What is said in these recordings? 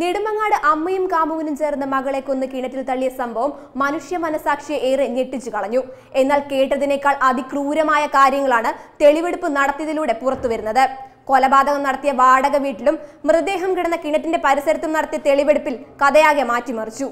നെടുമങ്ങാട് അമ്മയും കാമുവിനും ചേർന്ന് മകളെ കൊന്ന് കിണറ്റിൽ തള്ളിയ സംഭവം മനുഷ്യ മനസാക്ഷിയെ ഏറെ ഞെട്ടിച്ചു കളഞ്ഞു എന്നാൽ കേട്ടതിനേക്കാൾ അതിക്രൂരമായ കാര്യങ്ങളാണ് തെളിവെടുപ്പ് നടത്തിയതിലൂടെ പുറത്തുവരുന്നത് കൊലപാതകം നടത്തിയ വാടക വീട്ടിലും മൃതദേഹം കിടന്ന കിണറ്റിന്റെ പരിസരത്തും നടത്തിയ തെളിവെടുപ്പിൽ കഥയാകെ മാറ്റിമറിച്ചു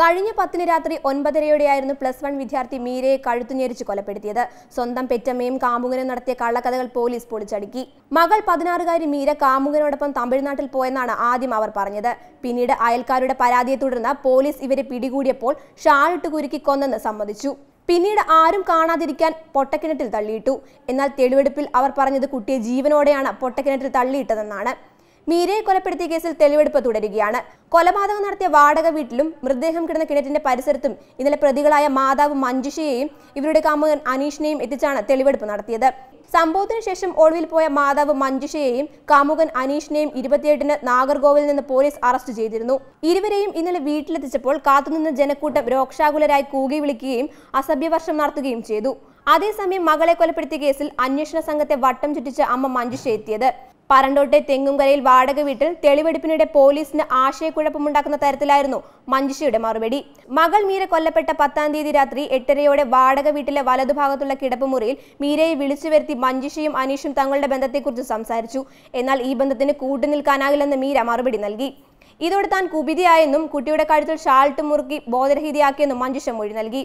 കഴിഞ്ഞ പത്തിന് രാത്രി ഒൻപതരയോടെയായിരുന്നു പ്ലസ് വൺ വിദ്യാർത്ഥി മീരയെ കഴുത്തുഞ്ഞേരിച്ച് കൊലപ്പെടുത്തിയത് സ്വന്തം പെറ്റമ്മയും കാമുകനും നടത്തിയ കള്ളക്കഥകൾ പോലീസ് പൊളിച്ചടുക്കി മകൾ പതിനാറുകാരി മീര കാമുകനോടൊപ്പം തമിഴ്നാട്ടിൽ പോയെന്നാണ് ആദ്യം അവർ പറഞ്ഞത് പിന്നീട് അയൽക്കാരുടെ പരാതിയെ തുടർന്ന് പോലീസ് ഇവരെ പിടികൂടിയപ്പോൾ ഷാളിട്ട് കുരുക്കി കൊന്നെന്ന് സമ്മതിച്ചു പിന്നീട് ആരും കാണാതിരിക്കാൻ പൊട്ടക്കിണറ്റിൽ തള്ളിയിട്ടു എന്നാൽ തെളിവെടുപ്പിൽ അവർ പറഞ്ഞത് കുട്ടിയെ ജീവനോടെയാണ് പൊട്ടക്കിണറ്റിൽ തള്ളിയിട്ടതെന്നാണ് മീരയെ കൊലപ്പെടുത്തിയ കേസിൽ തെളിവെടുപ്പ് തുടരുകയാണ് കൊലപാതകം നടത്തിയ വാടക വീട്ടിലും മൃതദേഹം കിടന്ന കിണറ്റിന്റെ പരിസരത്തും ഇന്നലെ പ്രതികളായ മാതാവ് മഞ്ജുഷയെയും ഇവരുടെ കാമുകൻ അനീഷിനെയും എത്തിച്ചാണ് തെളിവെടുപ്പ് നടത്തിയത് സംഭവത്തിന് ശേഷം ഒളിവിൽ പോയ മാതാവ് മഞ്ജുഷയെയും കാമുകൻ അനീഷിനെയും ഇരുപത്തിയെട്ടിന് നാഗർകോവിൽ നിന്ന് പോലീസ് അറസ്റ്റ് ചെയ്തിരുന്നു ഇരുവരെയും ഇന്നലെ വീട്ടിലെത്തിച്ചപ്പോൾ കാത്തുനിന്ന ജനക്കൂട്ടം രോക്ഷാകുലരായി കൂകി വിളിക്കുകയും അസഭ്യവർഷം നടത്തുകയും ചെയ്തു അതേസമയം മകളെ കൊലപ്പെടുത്തിയ കേസിൽ അന്വേഷണ സംഘത്തെ വട്ടം ചുറ്റിച്ച് അമ്മ മഞ്ജുഷ എത്തിയത് പരണ്ടോട്ടെ തെങ്ങുംകരയിൽ വാടക വീട്ടിൽ തെളിവെടുപ്പിനിടെ പോലീസിന് ആശയക്കുഴപ്പമുണ്ടാക്കുന്ന തരത്തിലായിരുന്നു മഞ്ജുഷയുടെ മറുപടി മകൾ മീര കൊല്ലപ്പെട്ട പത്താം തീയതി രാത്രി എട്ടരയോടെ വാടക വീട്ടിലെ വലതുഭാഗത്തുള്ള കിടപ്പുമുറിയിൽ മീരയെ വിളിച്ചു വരുത്തി മഞ്ജുഷയും അനീഷും തങ്ങളുടെ ബന്ധത്തെക്കുറിച്ച് സംസാരിച്ചു എന്നാൽ ഈ ബന്ധത്തിന് കൂട്ടുനിൽക്കാനാകില്ലെന്ന് മീര മറുപടി നൽകി ഇതോടെ താൻ കുപിതയായെന്നും കുട്ടിയുടെ കഴുത്തിൽ ഷാൾട്ട് മുറുക്കി ബോധരഹിതയാക്കിയെന്നും മഞ്ജുഷ മൊഴി നൽകി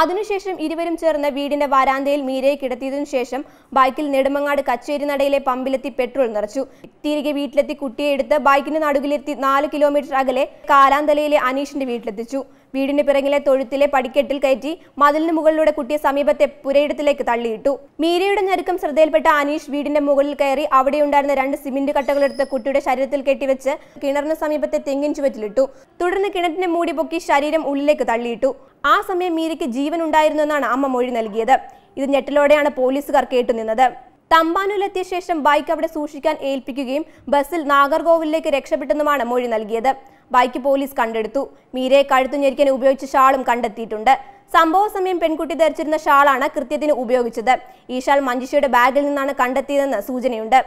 അതിനുശേഷം ഇരുവരും ചേർന്ന് വീടിന്റെ വരാന്തയിൽ മീരയെ കിടത്തിയതിനു ശേഷം ബൈക്കിൽ നെടുമങ്ങാട് കച്ചേരി നടയിലെ പമ്പിലെത്തി പെട്രോൾ നിറച്ചു തിരികെ വീട്ടിലെത്തി കുട്ടിയെ എടുത്ത് ബൈക്കിന്റെ നടുകിലെത്തി നാല് കിലോമീറ്റർ അകലെ കാലാന്തലയിലെ അനീഷിന്റെ വീട്ടിലെത്തിച്ചു വീടിന് പിറകിലെ തൊഴുത്തിലെ പടിക്കെട്ടിൽ കയറ്റി മതിലിന് മുകളിലൂടെ കുട്ടിയെ സമീപത്തെ പുരയിടത്തിലേക്ക് തള്ളിയിട്ടു മീരയുടെ ഞെരുക്കം ശ്രദ്ധയിൽപ്പെട്ട അനീഷ് വീടിന്റെ മുകളിൽ കയറി അവിടെയുണ്ടായിരുന്ന രണ്ട് സിമന്റ് കട്ടകളെടുത്ത് കുട്ടിയുടെ ശരീരത്തിൽ കെട്ടിവെച്ച് കിണറിന് സമീപത്തെ തെങ്ങിൻ ചുവറ്റിലിട്ടു തുടർന്ന് കിണറ്റിനെ മൂടി പൊക്കി ശരീരം ഉള്ളിലേക്ക് തള്ളിയിട്ടു ആ സമയം മീരയ്ക്ക് ജീവൻ ഉണ്ടായിരുന്നെന്നാണ് അമ്മ മൊഴി നൽകിയത് ഇത് ഞെട്ടലോടെയാണ് പോലീസുകാർ കേട്ടുനിന്നത് തമ്പാനൂലെത്തിയ ശേഷം ബൈക്ക് അവിടെ സൂക്ഷിക്കാൻ ഏൽപ്പിക്കുകയും ബസ്സിൽ നാഗർകോവിലേക്ക് രക്ഷപ്പെട്ടെന്നുമാണ് മൊഴി നൽകിയത് ബൈക്ക് പോലീസ് കണ്ടെടുത്തു മീരയെ ഞെരിക്കാൻ ഉപയോഗിച്ച ഷാളും കണ്ടെത്തിയിട്ടുണ്ട് സംഭവ സമയം പെൺകുട്ടി ധരിച്ചിരുന്ന ഷാളാണ് കൃത്യത്തിന് ഉപയോഗിച്ചത് ഈ ഷാൾ മഞ്ജുഷയുടെ ബാഗിൽ നിന്നാണ് കണ്ടെത്തിയതെന്ന് സൂചനയുണ്ട്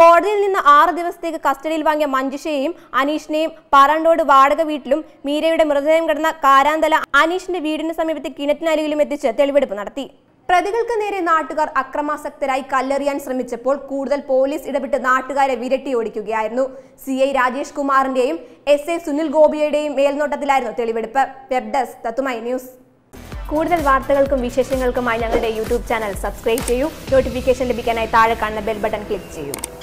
കോടതിയിൽ നിന്ന് ആറ് ദിവസത്തേക്ക് കസ്റ്റഡിയിൽ വാങ്ങിയ മഞ്ജുഷയെയും അനീഷിനെയും പറണ്ടോട് വാടക വീട്ടിലും മീരയുടെ മൃതദേഹം കിടന്ന കാരാന്തല അനീഷിന്റെ വീടിന് സമീപത്തെ കിണറ്റിനരികിലും എത്തിച്ച് തെളിവെടുപ്പ് നടത്തി പ്രതികൾക്ക് നേരെ നാട്ടുകാർ അക്രമാസക്തരായി കല്ലെറിയാൻ ശ്രമിച്ചപ്പോൾ കൂടുതൽ പോലീസ് ഇടപെട്ട് നാട്ടുകാരെ ഓടിക്കുകയായിരുന്നു സി ഐ രാജേഷ് കുമാറിന്റെയും എസ് എ സുനിൽ ഗോപിയുടെയും മേൽനോട്ടത്തിലായിരുന്നു തെളിവെടുപ്പ് വെബ് ഡെസ്ക് തത്തുമായി ന്യൂസ് കൂടുതൽ വാർത്തകൾക്കും വിശേഷങ്ങൾക്കുമായി ഞങ്ങളുടെ യൂട്യൂബ് ചാനൽ സബ്സ്ക്രൈബ് ചെയ്യൂ നോട്ടിഫിക്കേഷൻ ലഭിക്കാനായി താഴെ കാണുന്ന ബെൽ ബട്ടൺ ക്ലിക്ക് ചെയ്യൂ